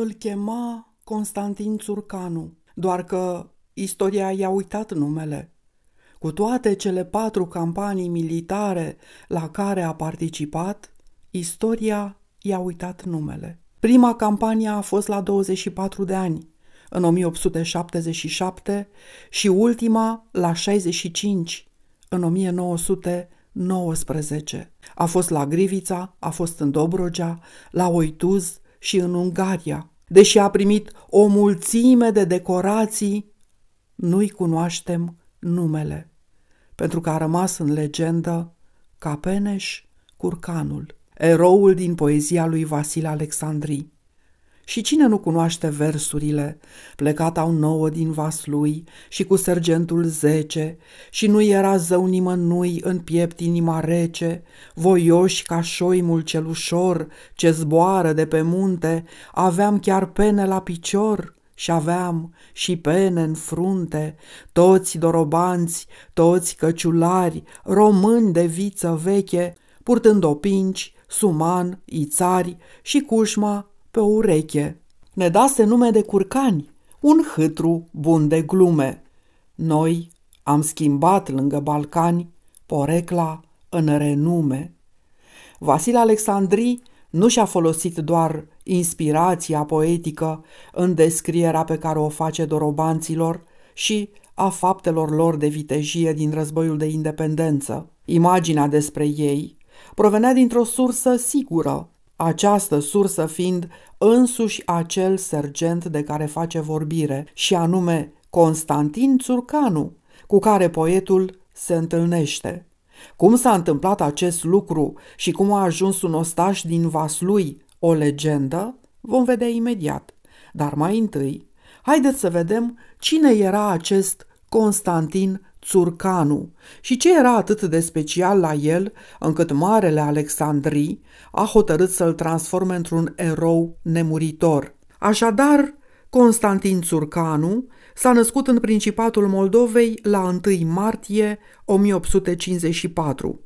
îl chema Constantin Țurcanu, doar că istoria i-a uitat numele. Cu toate cele patru campanii militare la care a participat, istoria i-a uitat numele. Prima campanie a fost la 24 de ani, în 1877, și ultima la 65, în 1919. A fost la Grivița, a fost în Dobrogea, la Oituz, și în Ungaria. Deși a primit o mulțime de decorații, nu-i cunoaștem numele, pentru că a rămas în legendă Capeneș Curcanul, eroul din poezia lui Vasile Alexandrii. Și cine nu cunoaște versurile? Plecat au nouă din vas lui și cu sergentul zece, și nu era zău nimănui în piept inima rece, voioși ca șoimul cel ușor ce zboară de pe munte, aveam chiar pene la picior și aveam și pene în frunte, toți dorobanți, toți căciulari, români de viță veche, purtând opinci, suman, ițari și cușma pe ureche. Ne dase nume de curcani, un hâtru bun de glume. Noi am schimbat lângă Balcani porecla în renume. Vasile Alexandrii nu și-a folosit doar inspirația poetică în descrierea pe care o face dorobanților și a faptelor lor de vitejie din războiul de independență. Imaginea despre ei provenea dintr-o sursă sigură, această sursă fiind însuși acel sergent de care face vorbire, și anume Constantin Țurcanu, cu care poetul se întâlnește. Cum s-a întâmplat acest lucru și cum a ajuns un ostaș din Vaslui o legendă, vom vedea imediat. Dar mai întâi, haideți să vedem cine era acest Constantin Țurcanu. Și ce era atât de special la el, încât Marele Alexandrii a hotărât să-l transforme într-un erou nemuritor. Așadar, Constantin Țurcanu s-a născut în Principatul Moldovei la 1 martie 1854,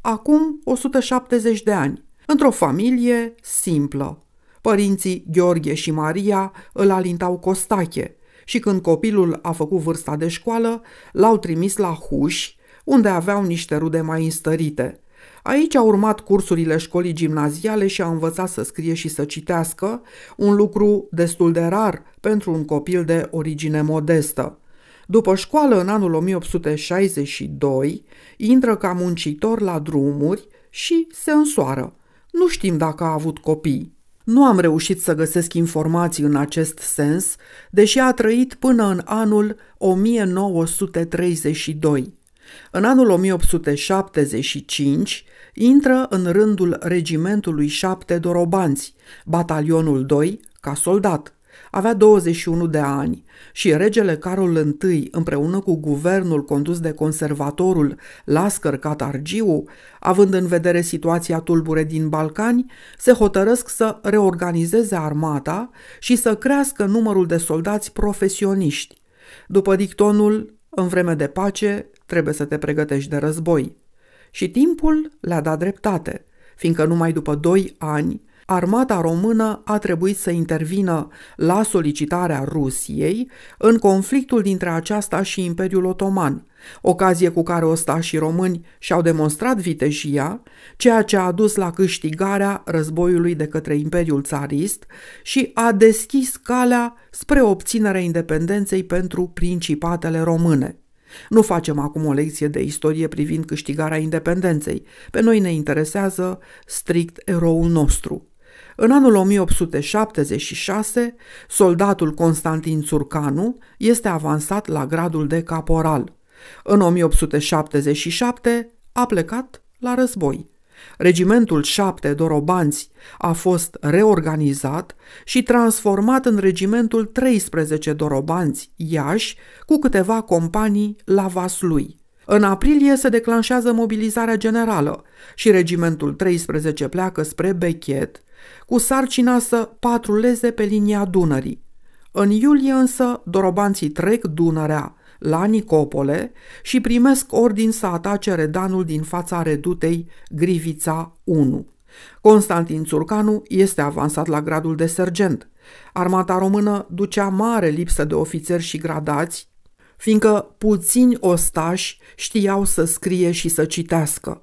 acum 170 de ani, într-o familie simplă. Părinții Gheorghe și Maria îl alintau Costache – și când copilul a făcut vârsta de școală, l-au trimis la Huși, unde aveau niște rude mai înstărite. Aici a urmat cursurile școlii gimnaziale și a învățat să scrie și să citească, un lucru destul de rar pentru un copil de origine modestă. După școală, în anul 1862, intră ca muncitor la drumuri și se însoară. Nu știm dacă a avut copii. Nu am reușit să găsesc informații în acest sens, deși a trăit până în anul 1932. În anul 1875 intră în rândul regimentului 7 Dorobanți, batalionul 2, ca soldat. Avea 21 de ani și regele Carol I, împreună cu guvernul condus de conservatorul Lascăr Catargiu, având în vedere situația tulbure din Balcani, se hotărăsc să reorganizeze armata și să crească numărul de soldați profesioniști. După dictonul, în vreme de pace, trebuie să te pregătești de război. Și timpul le-a dat dreptate, fiindcă numai după doi ani armata română a trebuit să intervină la solicitarea Rusiei în conflictul dintre aceasta și Imperiul Otoman, ocazie cu care ostașii români și-au demonstrat vitejia, ceea ce a dus la câștigarea războiului de către Imperiul Țarist și a deschis calea spre obținerea independenței pentru principatele române. Nu facem acum o lecție de istorie privind câștigarea independenței. Pe noi ne interesează strict eroul nostru. În anul 1876, soldatul Constantin Țurcanu este avansat la gradul de caporal. În 1877 a plecat la război. Regimentul 7 Dorobanți a fost reorganizat și transformat în regimentul 13 Dorobanți Iași cu câteva companii la Vaslui. În aprilie se declanșează mobilizarea generală și regimentul 13 pleacă spre Bechet, cu sarcina să patruleze pe linia Dunării. În iulie însă, dorobanții trec Dunărea la Nicopole și primesc ordin să atace redanul din fața redutei Grivița 1. Constantin Țurcanu este avansat la gradul de sergent. Armata română ducea mare lipsă de ofițeri și gradați, fiindcă puțini ostași știau să scrie și să citească.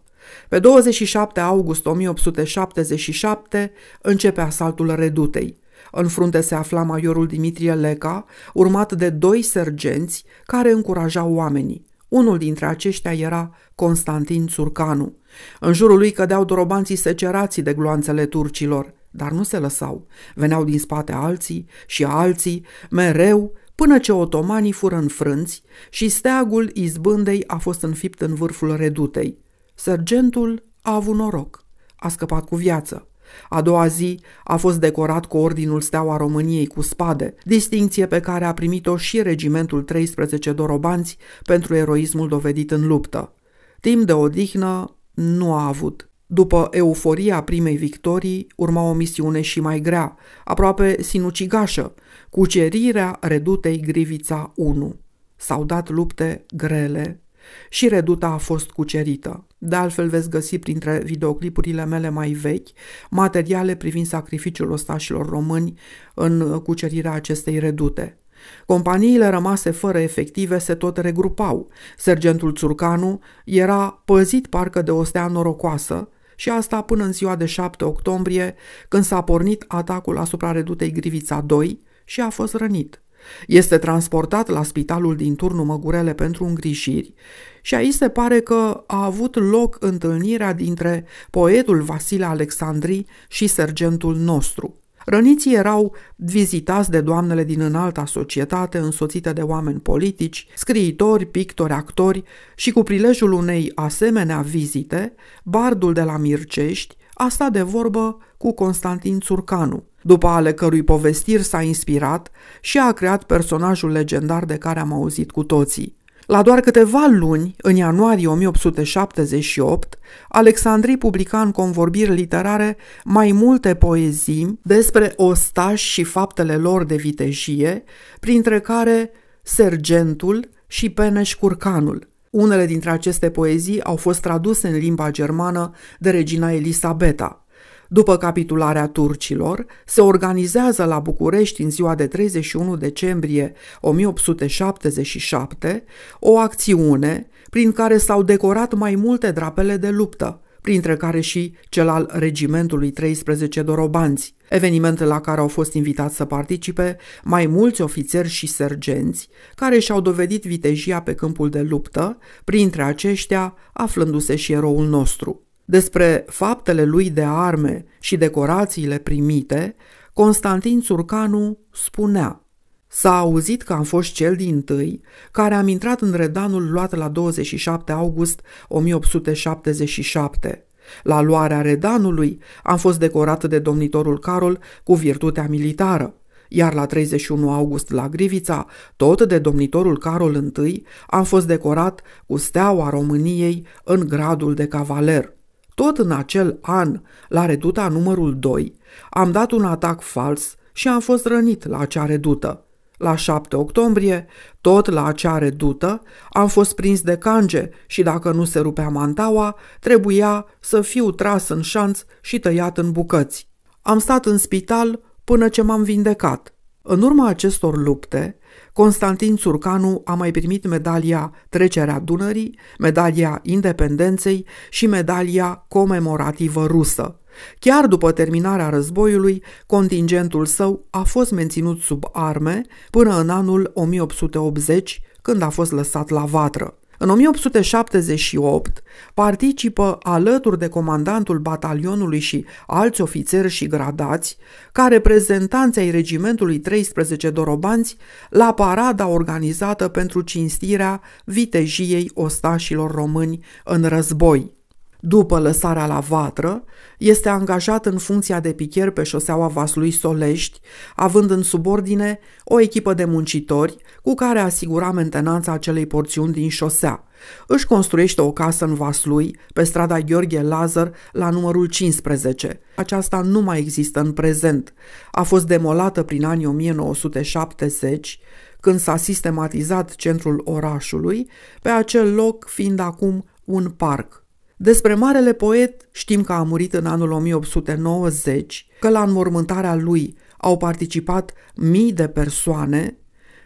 Pe 27 august 1877 începe asaltul Redutei. În frunte se afla majorul Dimitrie Leca, urmat de doi sergenți care încurajau oamenii. Unul dintre aceștia era Constantin Țurcanu. În jurul lui cădeau dorobanții secerații de gloanțele turcilor, dar nu se lăsau. Veneau din spate alții și alții, mereu, până ce otomanii fură înfrânți și steagul izbândei a fost înfipt în vârful redutei. Sergentul a avut noroc. A scăpat cu viață. A doua zi a fost decorat cu Ordinul Steaua României cu spade, distinție pe care a primit-o și regimentul 13 Dorobanți pentru eroismul dovedit în luptă. Timp de odihnă nu a avut. După euforia primei victorii, urma o misiune și mai grea, aproape sinucigașă, cucerirea redutei Grivița 1. S-au dat lupte grele și reduta a fost cucerită. De altfel veți găsi printre videoclipurile mele mai vechi materiale privind sacrificiul ostașilor români în cucerirea acestei redute. Companiile rămase fără efective se tot regrupau. Sergentul Țurcanu era păzit parcă de o stea norocoasă, și asta până în ziua de 7 octombrie, când s-a pornit atacul asupra redutei Grivița 2 și a fost rănit. Este transportat la spitalul din turnul Măgurele pentru îngrijiri și aici se pare că a avut loc întâlnirea dintre poetul Vasile Alexandri și sergentul nostru. Răniții erau vizitați de doamnele din înalta societate, însoțite de oameni politici, scriitori, pictori, actori și cu prilejul unei asemenea vizite, bardul de la Mircești a stat de vorbă cu Constantin Țurcanu, după ale cărui povestiri s-a inspirat și a creat personajul legendar de care am auzit cu toții. La doar câteva luni, în ianuarie 1878, Alexandrii publica în convorbiri literare mai multe poezii despre ostași și faptele lor de vitejie, printre care Sergentul și Peneș Curcanul. Unele dintre aceste poezii au fost traduse în limba germană de regina Elisabeta. După capitularea turcilor, se organizează la București în ziua de 31 decembrie 1877 o acțiune prin care s-au decorat mai multe drapele de luptă, printre care și cel al regimentului 13 Dorobanți, eveniment la care au fost invitați să participe mai mulți ofițeri și sergenți care și-au dovedit vitejia pe câmpul de luptă, printre aceștia aflându-se și eroul nostru. Despre faptele lui de arme și decorațiile primite, Constantin Țurcanu spunea – S-a auzit că am fost cel din tâi care am intrat în redanul luat la 27 august 1877. La luarea redanului am fost decorat de domnitorul Carol cu virtutea militară, iar la 31 august la Grivița, tot de domnitorul Carol I, am fost decorat cu steaua României în gradul de cavaler. Tot în acel an, la reduta numărul 2, am dat un atac fals și am fost rănit la acea redută. La 7 octombrie, tot la acea redută, am fost prins de cange și dacă nu se rupea mantaua, trebuia să fiu tras în șanț și tăiat în bucăți. Am stat în spital până ce m-am vindecat. În urma acestor lupte, Constantin Țurcanu a mai primit medalia Trecerea Dunării, medalia Independenței și medalia comemorativă rusă. Chiar după terminarea războiului, contingentul său a fost menținut sub arme până în anul 1880, când a fost lăsat la vatră. În 1878 participă alături de comandantul batalionului și alți ofițeri și gradați, ca reprezentanți ai regimentului 13 Dorobanți, la parada organizată pentru cinstirea vitejiei ostașilor români în război. După lăsarea la vatră, este angajat în funcția de pichier pe șoseaua Vaslui Solești, având în subordine o echipă de muncitori cu care asigura mentenanța acelei porțiuni din șosea. Își construiește o casă în Vaslui, pe strada Gheorghe Lazar, la numărul 15. Aceasta nu mai există în prezent. A fost demolată prin anii 1970, când s-a sistematizat centrul orașului, pe acel loc fiind acum un parc. Despre marele poet știm că a murit în anul 1890, că la înmormântarea lui au participat mii de persoane,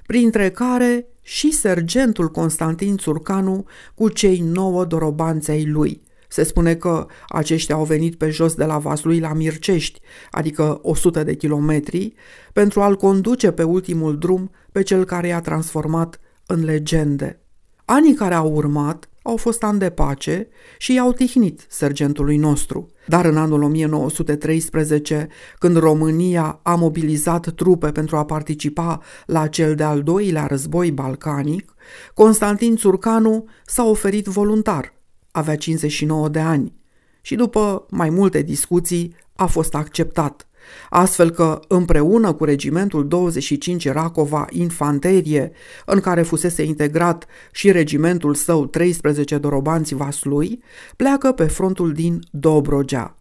printre care și sergentul Constantin Țurcanu cu cei nouă dorobanței lui. Se spune că aceștia au venit pe jos de la Vaslui la Mircești, adică 100 de kilometri, pentru a-l conduce pe ultimul drum pe cel care i-a transformat în legende. Anii care au urmat au fost ani de pace și i-au tihnit sergentului nostru. Dar în anul 1913, când România a mobilizat trupe pentru a participa la cel de-al doilea război balcanic, Constantin Țurcanu s-a oferit voluntar, avea 59 de ani, și după mai multe discuții a fost acceptat astfel că împreună cu regimentul 25 Racova Infanterie, în care fusese integrat și regimentul său 13 Dorobanți Vaslui, pleacă pe frontul din Dobrogea.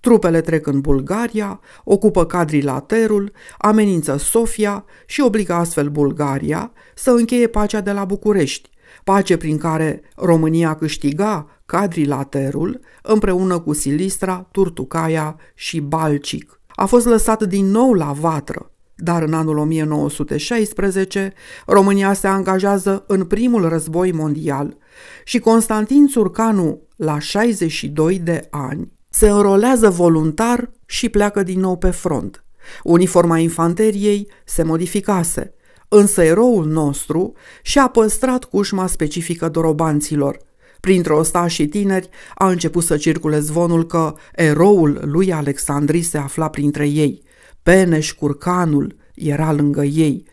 Trupele trec în Bulgaria, ocupă cadrilaterul, amenință Sofia și obligă astfel Bulgaria să încheie pacea de la București, pace prin care România câștiga cadrilaterul împreună cu Silistra, Turtucaia și Balcic a fost lăsat din nou la vatră, dar în anul 1916 România se angajează în primul război mondial și Constantin Țurcanu, la 62 de ani, se înrolează voluntar și pleacă din nou pe front. Uniforma infanteriei se modificase, însă eroul nostru și-a păstrat cușma specifică dorobanților, Printre ostași și tineri a început să circule zvonul că eroul lui Alexandri se afla printre ei. Peneș Curcanul era lângă ei.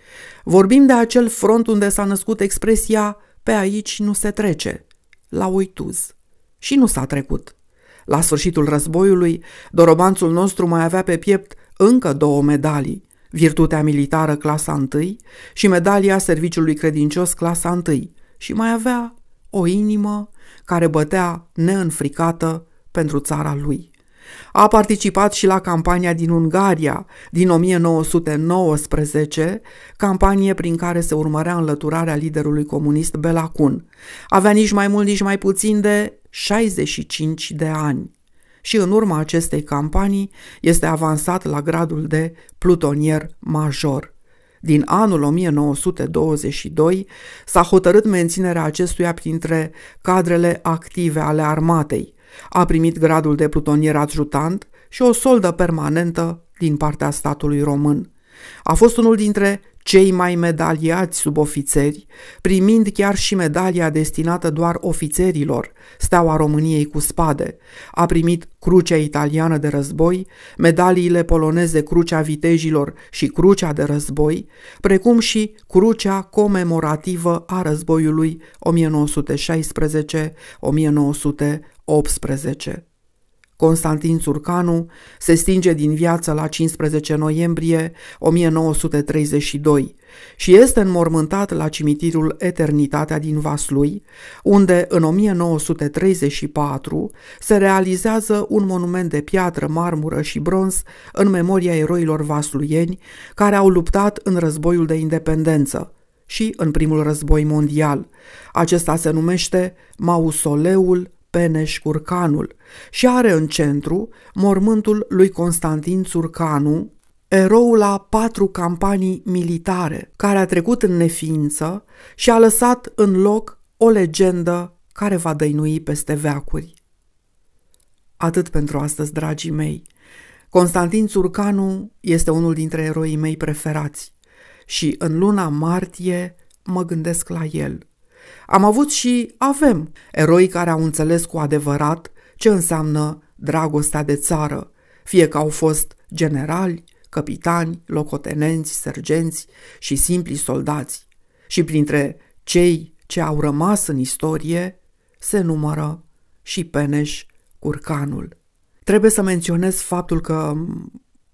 Vorbim de acel front unde s-a născut expresia pe aici nu se trece, la Oituz. Și nu s-a trecut. La sfârșitul războiului, dorobanțul nostru mai avea pe piept încă două medalii, virtutea militară clasa 1 și medalia serviciului credincios clasa 1 și mai avea o inimă care bătea neînfricată pentru țara lui. A participat și la campania din Ungaria din 1919, campanie prin care se urmărea înlăturarea liderului comunist Bela Kun. Avea nici mai mult, nici mai puțin de 65 de ani. Și în urma acestei campanii este avansat la gradul de plutonier major din anul 1922 s-a hotărât menținerea acestuia printre cadrele active ale armatei. A primit gradul de plutonier ajutant și o soldă permanentă din partea statului român. A fost unul dintre cei mai medaliați subofițeri, primind chiar și medalia destinată doar ofițerilor, steaua României cu spade, a primit Crucea Italiană de Război, medaliile poloneze Crucea Vitejilor și Crucea de Război, precum și Crucea Comemorativă a Războiului 1916-1918. Constantin Surcanu se stinge din viață la 15 noiembrie 1932 și este înmormântat la cimitirul Eternitatea din Vaslui, unde în 1934 se realizează un monument de piatră, marmură și bronz în memoria eroilor vasluieni care au luptat în războiul de independență și în primul război mondial. Acesta se numește Mausoleul Peneș Curcanul și are în centru mormântul lui Constantin Țurcanu, eroul a patru campanii militare, care a trecut în neființă și a lăsat în loc o legendă care va dăinui peste veacuri. Atât pentru astăzi, dragii mei. Constantin Țurcanu este unul dintre eroii mei preferați și în luna martie mă gândesc la el – am avut și avem eroi care au înțeles cu adevărat ce înseamnă dragostea de țară, fie că au fost generali, capitani, locotenenți, sergenți și simpli soldați. Și printre cei ce au rămas în istorie se numără și Peneș Curcanul. Trebuie să menționez faptul că,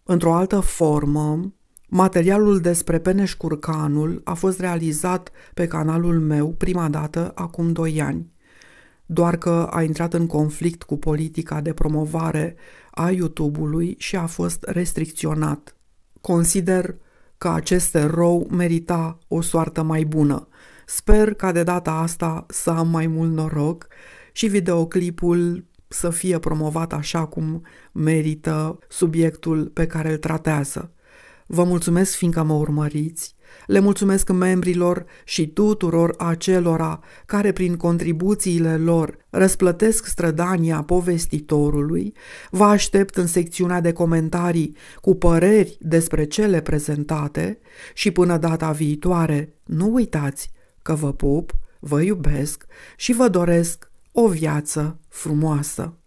într-o altă formă, Materialul despre Peneș Curcanul a fost realizat pe canalul meu prima dată acum 2 ani, doar că a intrat în conflict cu politica de promovare a YouTube-ului și a fost restricționat. Consider că acest erou merita o soartă mai bună. Sper ca de data asta să am mai mult noroc și videoclipul să fie promovat așa cum merită subiectul pe care îl tratează. Vă mulțumesc fiindcă mă urmăriți. Le mulțumesc membrilor și tuturor acelora care prin contribuțiile lor răsplătesc strădania povestitorului. Vă aștept în secțiunea de comentarii cu păreri despre cele prezentate și până data viitoare, nu uitați că vă pup, vă iubesc și vă doresc o viață frumoasă.